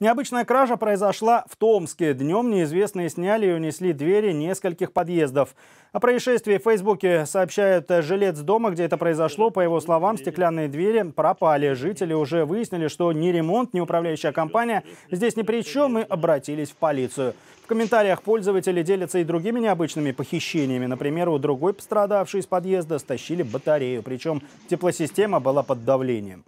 Необычная кража произошла в Томске. Днем неизвестные сняли и унесли двери нескольких подъездов. О происшествии в Фейсбуке сообщает жилец дома, где это произошло. По его словам, стеклянные двери пропали. Жители уже выяснили, что ни ремонт, ни управляющая компания здесь ни при чем и обратились в полицию. В комментариях пользователи делятся и другими необычными похищениями. Например, у другой пострадавшей из подъезда стащили батарею, причем теплосистема была под давлением.